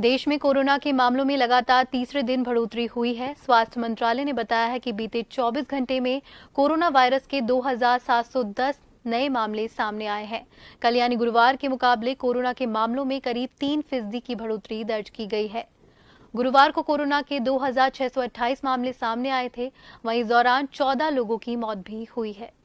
देश में कोरोना के मामलों में लगातार तीसरे दिन बढ़ोतरी हुई है स्वास्थ्य मंत्रालय ने बताया है कि बीते 24 घंटे में कोरोना वायरस के 2,710 नए मामले सामने आए हैं कल यानी गुरुवार के मुकाबले कोरोना के मामलों में करीब तीन फीसदी की बढ़ोतरी दर्ज की गई है गुरुवार को कोरोना के 2,628 मामले सामने आए थे वहीं इस दौरान चौदह लोगों की मौत भी हुई है